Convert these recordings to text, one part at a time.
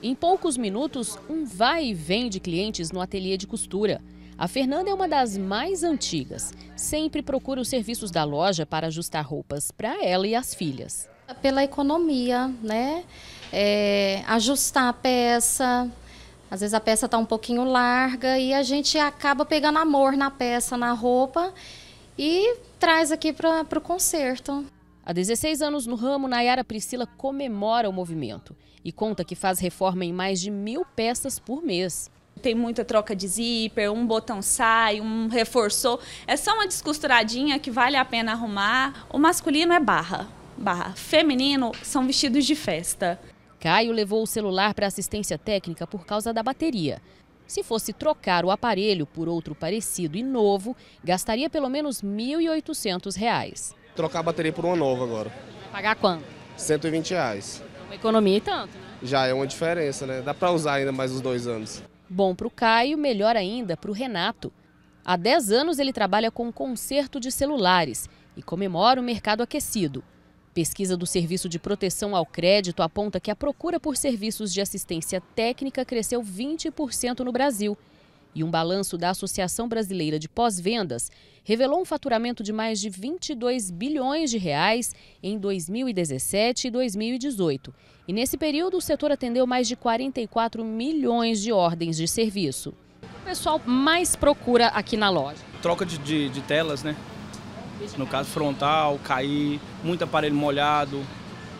Em poucos minutos, um vai e vem de clientes no ateliê de costura. A Fernanda é uma das mais antigas. Sempre procura os serviços da loja para ajustar roupas para ela e as filhas. Pela economia, né? É, ajustar a peça. Às vezes a peça está um pouquinho larga e a gente acaba pegando amor na peça, na roupa e traz aqui para o conserto. Há 16 anos no ramo, Nayara Priscila comemora o movimento e conta que faz reforma em mais de mil peças por mês. Tem muita troca de zíper, um botão sai, um reforçou. É só uma descosturadinha que vale a pena arrumar. O masculino é barra, barra. Feminino são vestidos de festa. Caio levou o celular para assistência técnica por causa da bateria. Se fosse trocar o aparelho por outro parecido e novo, gastaria pelo menos R$ 1.800 trocar a bateria por uma nova agora. Pagar quanto? 120 reais. É uma economia e tanto, né? Já é uma diferença, né? Dá para usar ainda mais os dois anos. Bom para o Caio, melhor ainda para o Renato. Há 10 anos ele trabalha com conserto de celulares e comemora o mercado aquecido. Pesquisa do Serviço de Proteção ao Crédito aponta que a procura por serviços de assistência técnica cresceu 20% no Brasil e um balanço da Associação Brasileira de Pós-Vendas revelou um faturamento de mais de 22 bilhões de reais em 2017 e 2018. E nesse período, o setor atendeu mais de 44 milhões de ordens de serviço. O pessoal mais procura aqui na loja? Troca de, de, de telas, né? No caso, frontal, cair, muito aparelho molhado.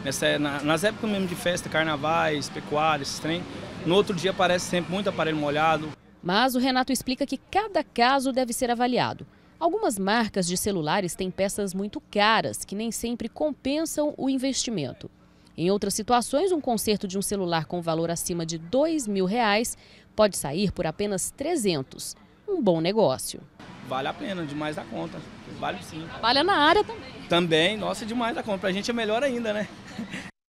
Nessa, na, nas épocas mesmo de festa, carnavais, pecuários, trem. No outro dia aparece sempre muito aparelho molhado. Mas o Renato explica que cada caso deve ser avaliado. Algumas marcas de celulares têm peças muito caras, que nem sempre compensam o investimento. Em outras situações, um conserto de um celular com valor acima de R$ 2 mil reais pode sair por apenas 300. Um bom negócio. Vale a pena, demais da conta. Vale sim. Vale na área também. Também, nossa, demais da conta. Para a gente é melhor ainda, né?